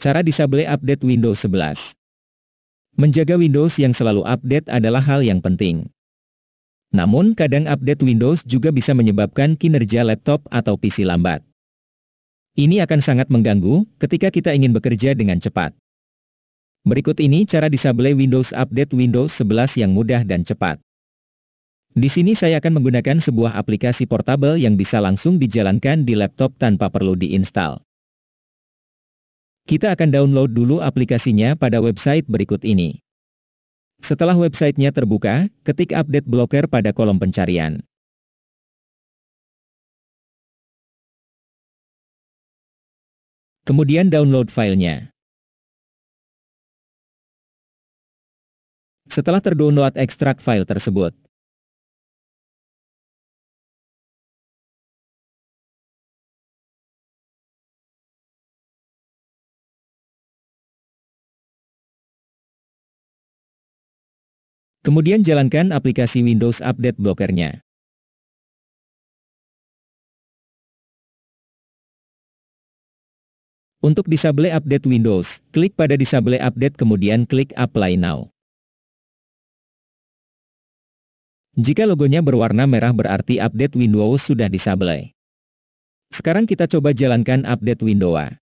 Cara disable update Windows 11 Menjaga Windows yang selalu update adalah hal yang penting. Namun kadang update Windows juga bisa menyebabkan kinerja laptop atau PC lambat. Ini akan sangat mengganggu ketika kita ingin bekerja dengan cepat. Berikut ini cara disable Windows Update Windows 11 yang mudah dan cepat. Di sini saya akan menggunakan sebuah aplikasi portable yang bisa langsung dijalankan di laptop tanpa perlu diinstal. Kita akan download dulu aplikasinya pada website berikut ini. Setelah websitenya terbuka, ketik update blocker pada kolom pencarian. Kemudian download filenya. Setelah terdownload ekstrak file tersebut, Kemudian jalankan aplikasi Windows Update Blockernya. Untuk disable update Windows, klik pada disable update kemudian klik Apply Now. Jika logonya berwarna merah berarti update Windows sudah disable. Sekarang kita coba jalankan update Windows.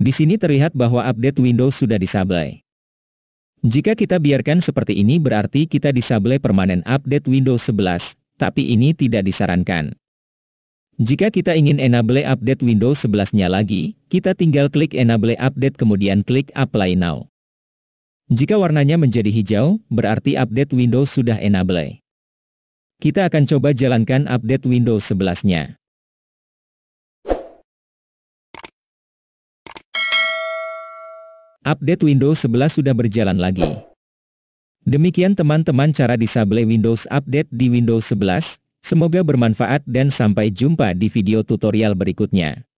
Di sini terlihat bahwa update Windows sudah disable. Jika kita biarkan seperti ini berarti kita disable permanen update Windows 11, tapi ini tidak disarankan. Jika kita ingin enable update Windows 11-nya lagi, kita tinggal klik enable update kemudian klik apply now. Jika warnanya menjadi hijau, berarti update Windows sudah enable. Kita akan coba jalankan update Windows 11-nya. update Windows 11 sudah berjalan lagi. Demikian teman-teman cara disable Windows Update di Windows 11, semoga bermanfaat dan sampai jumpa di video tutorial berikutnya.